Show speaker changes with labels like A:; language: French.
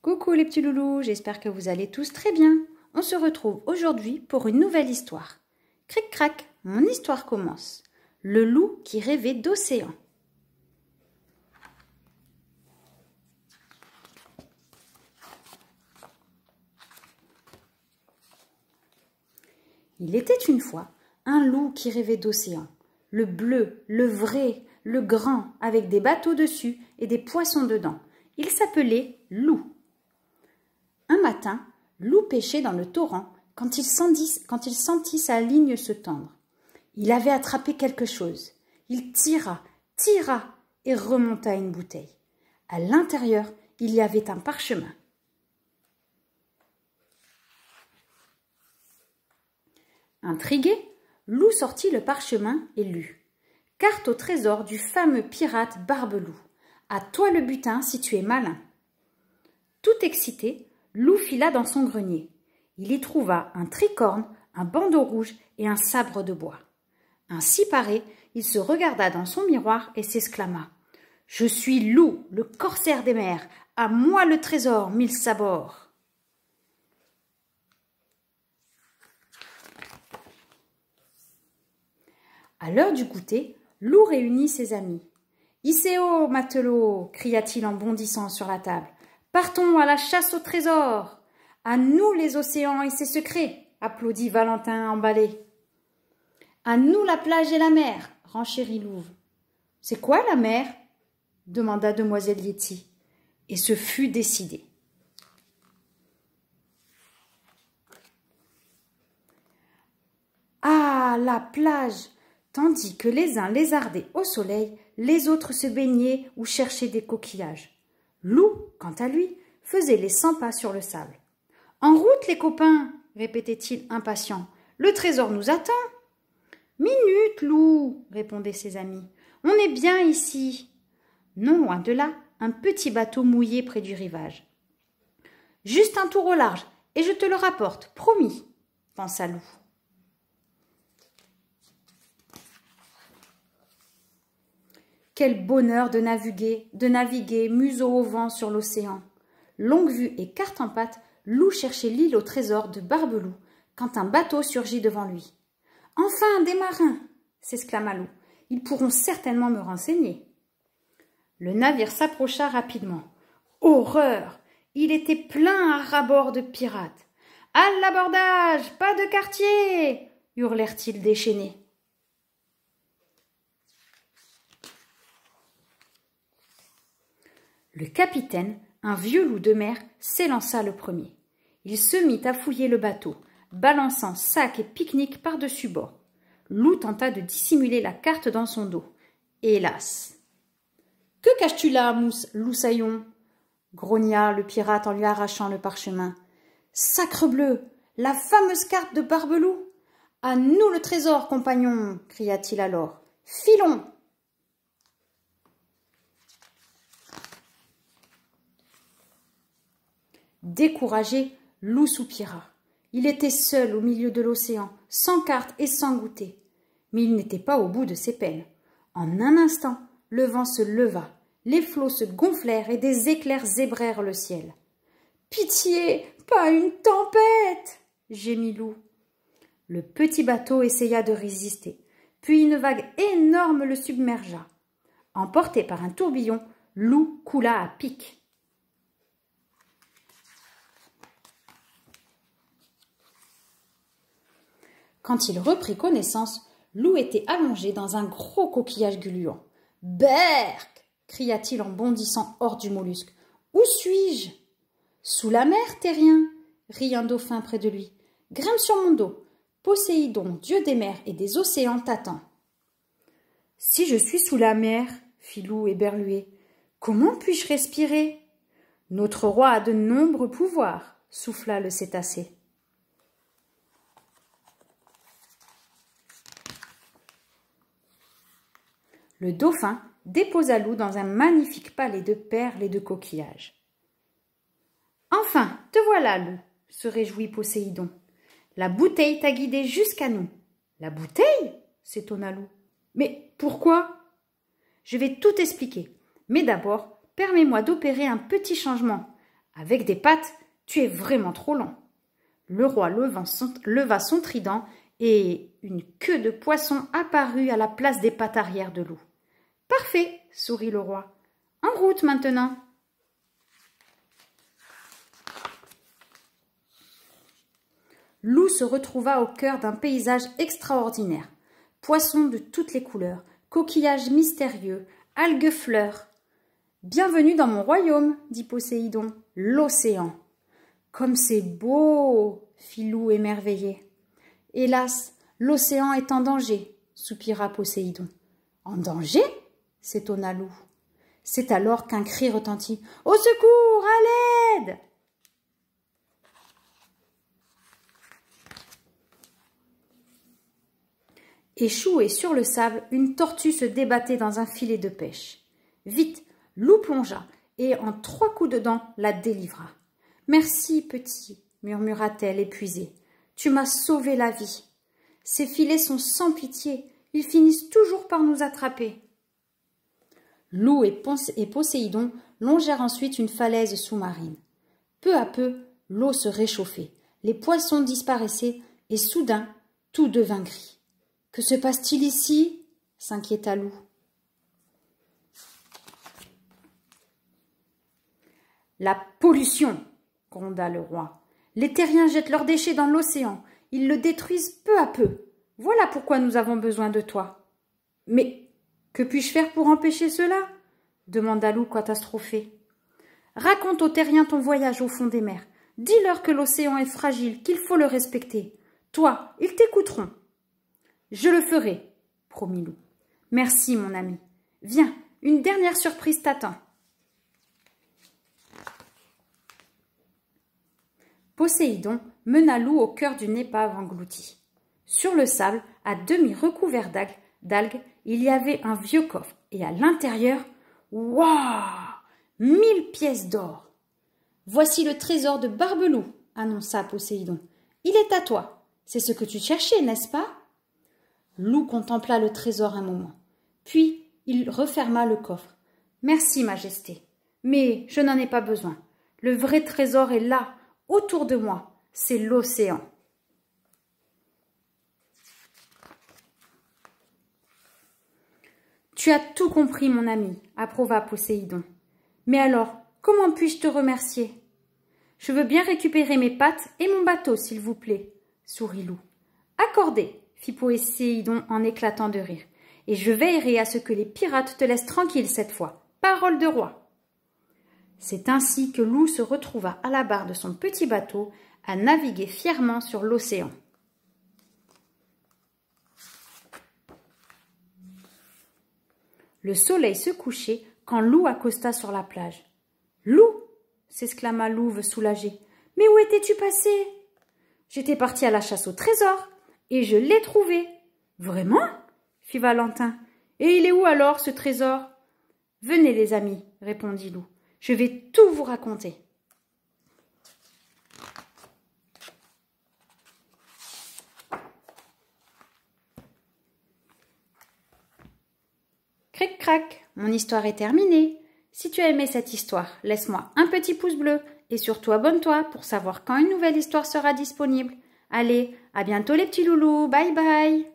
A: Coucou les petits loulous, j'espère que vous allez tous très bien. On se retrouve aujourd'hui pour une nouvelle histoire. Cric-crac, mon histoire commence. Le loup qui rêvait d'océan. Il était une fois un loup qui rêvait d'océan. Le bleu, le vrai, le grand, avec des bateaux dessus et des poissons dedans. Il s'appelait Loup un matin, loup pêchait dans le torrent quand il, sentit, quand il sentit sa ligne se tendre. Il avait attrapé quelque chose. Il tira, tira et remonta une bouteille. À l'intérieur, il y avait un parchemin. Intrigué, Loup sortit le parchemin et lut. Carte au trésor du fameux pirate Barbelou. À toi le butin si tu es malin. Tout excité, Loup fila dans son grenier. Il y trouva un tricorne, un bandeau rouge et un sabre de bois. Ainsi paré, il se regarda dans son miroir et s'exclama Je suis loup, le corsaire des mers, à moi le trésor, mille sabords. À l'heure du goûter, Loup réunit ses amis. Iseo, matelot cria-t-il en bondissant sur la table. Partons à la chasse au trésor. À nous les océans et ses secrets, applaudit Valentin emballé. À nous la plage et la mer, renchérit Louve. C'est quoi la mer demanda demoiselle Yeti. Et ce fut décidé. Ah, la plage Tandis que les uns lézardaient au soleil, les autres se baignaient ou cherchaient des coquillages. Loup, quant à lui, faisait les cent pas sur le sable. En route, les copains répétait-il impatient. Le trésor nous attend. Minute, loup répondaient ses amis. On est bien ici. Non loin de là, un petit bateau mouillé près du rivage. Juste un tour au large, et je te le rapporte, promis, pensa loup. Quel bonheur de naviguer, de naviguer, museau au vent sur l'océan. Longue vue et carte en patte, Loup cherchait l'île au trésor de Barbelou, quand un bateau surgit devant lui. Enfin, des marins s'exclama Loup. Ils pourront certainement me renseigner. Le navire s'approcha rapidement. Horreur Il était plein à rabord de pirates. À l'abordage Pas de quartier hurlèrent-ils déchaînés. Le capitaine, un vieux loup de mer, s'élança le premier. Il se mit à fouiller le bateau, balançant sac et pique-nique par-dessus bord. Loup tenta de dissimuler la carte dans son dos. Hélas Que caches-tu là, mousse, saillon ?» grogna le pirate en lui arrachant le parchemin. Sacre bleu La fameuse carte de Barbelou À nous le trésor, compagnon cria-t-il alors. Filons Découragé, Loup soupira. Il était seul au milieu de l'océan, sans carte et sans goûter. Mais il n'était pas au bout de ses peines. En un instant, le vent se leva, les flots se gonflèrent et des éclairs zébrèrent le ciel. Pitié, pas une tempête gémit Loup. Le petit bateau essaya de résister, puis une vague énorme le submergea. Emporté par un tourbillon, Loup coula à pic. Quand il reprit connaissance, loup était allongé dans un gros coquillage gluant. Berk cria-t-il en bondissant hors du mollusque. Où suis-je Sous la mer, terrien rit un dauphin près de lui. Grimpe sur mon dos. Poséidon, dieu des mers et des océans, t'attend. Si je suis sous la mer, fit loup éberlué, comment puis-je respirer Notre roi a de nombreux pouvoirs, souffla le cétacé. le dauphin déposa loup dans un magnifique palais de perles et de coquillages. Enfin, te voilà, loup !» se réjouit Poséidon. La bouteille t'a guidé jusqu'à nous. La bouteille s'étonna loup. « Mais pourquoi Je vais tout expliquer. Mais d'abord, permets-moi d'opérer un petit changement. Avec des pattes, tu es vraiment trop lent. Le roi leva leva son trident et une queue de poisson apparut à la place des pattes arrière de loup. Parfait, sourit le roi. En route maintenant. Loup se retrouva au cœur d'un paysage extraordinaire. Poissons de toutes les couleurs, coquillages mystérieux, algues fleurs. Bienvenue dans mon royaume, dit Poséidon, l'océan. Comme c'est beau fit Loup émerveillé. Hélas, l'océan est en danger, soupira Poséidon. En danger s'étonna loup. C'est alors qu'un cri retentit. Au secours. À l'aide. Échouée sur le sable, une tortue se débattait dans un filet de pêche. Vite, loup plongea et en trois coups de dents la délivra. Merci, petit, murmura-t-elle épuisée. Tu m'as sauvé la vie. Ces filets sont sans pitié. Ils finissent toujours par nous attraper. Loup et, Poséidon longèrent ensuite une falaise sous-marine. Peu à peu, l'eau se réchauffait, les poissons disparaissaient, et soudain, tout devint gris. Que se passe-t-il ici s'inquiéta Loup. « La pollution, gronda le roi. Les terriens jettent leurs déchets dans l'océan. Ils le détruisent peu à peu. Voilà pourquoi nous avons besoin de toi. Mais que puis-je faire pour empêcher cela demanda Lou catastrophé. Raconte aux terriens ton voyage au fond des mers. Dis-leur que l'océan est fragile, qu'il faut le respecter. Toi, ils t'écouteront. Je le ferai, promit loup. « Merci, mon ami. Viens, une dernière surprise t'attend. Poséidon mena loup au cœur d'une épave engloutie. Sur le sable, à demi recouvert d'algues, d'algues, il y avait un vieux coffre. Et à l'intérieur, waouh Mille pièces d'or Voici le trésor de Barbelou, annonça Poséidon. Il est à toi. C'est ce que tu cherchais, n'est-ce pas Loup contempla le trésor un moment. Puis il referma le coffre. Merci, Majesté. Mais je n'en ai pas besoin. Le vrai trésor est là, autour de moi. C'est l'océan. Tu as tout compris, mon ami, approuva Poséidon. Mais alors, comment puis-je te remercier Je veux bien récupérer mes pattes et mon bateau, s'il vous plaît, sourit Loup. Accordé, fit Poséidon en éclatant de rire, et je veillerai à ce que les pirates te laissent tranquille cette fois. Parole de roi. C'est ainsi que Loup se retrouva à la barre de son petit bateau à naviguer fièrement sur l'océan. Le soleil se couchait quand loup accosta sur la plage. Loup !» s'exclama Louve soulagée. Mais où étais-tu passé J'étais parti à la chasse au trésor et je l'ai trouvé. Vraiment fit Valentin. Et il est où alors ce trésor Venez, les amis, répondit loup. « Je vais tout vous raconter. Cric-crac, mon histoire est terminée. Si tu as aimé cette histoire, laisse-moi un petit pouce bleu et surtout abonne-toi pour savoir quand une nouvelle histoire sera disponible. Allez, à bientôt les petits loulous, bye bye